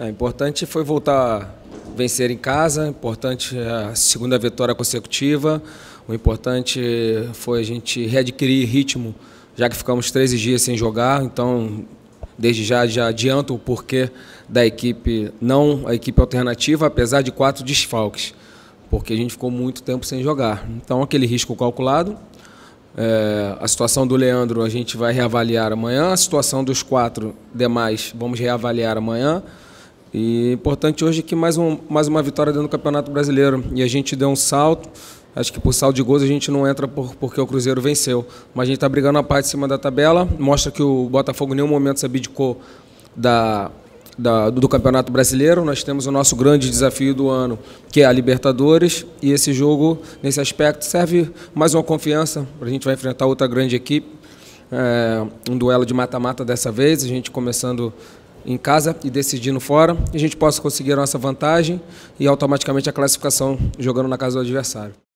É importante foi voltar a vencer em casa, importante é a segunda vitória consecutiva. O importante foi a gente readquirir ritmo, já que ficamos 13 dias sem jogar, então desde já já adianto o porquê da equipe não a equipe alternativa, apesar de quatro desfalques, porque a gente ficou muito tempo sem jogar. Então aquele risco calculado, é, a situação do Leandro a gente vai reavaliar amanhã, a situação dos quatro demais vamos reavaliar amanhã. E importante hoje que mais, um, mais uma vitória dentro do Campeonato Brasileiro. E a gente deu um salto. Acho que por saldo de gols a gente não entra por, porque o Cruzeiro venceu. Mas a gente está brigando a parte de cima da tabela. Mostra que o Botafogo em nenhum momento se abdicou da, da, do Campeonato Brasileiro. Nós temos o nosso grande desafio do ano, que é a Libertadores. E esse jogo, nesse aspecto, serve mais uma confiança. A gente vai enfrentar outra grande equipe. É, um duelo de mata-mata dessa vez, a gente começando em casa e decidindo fora, a gente possa conseguir a nossa vantagem e automaticamente a classificação jogando na casa do adversário.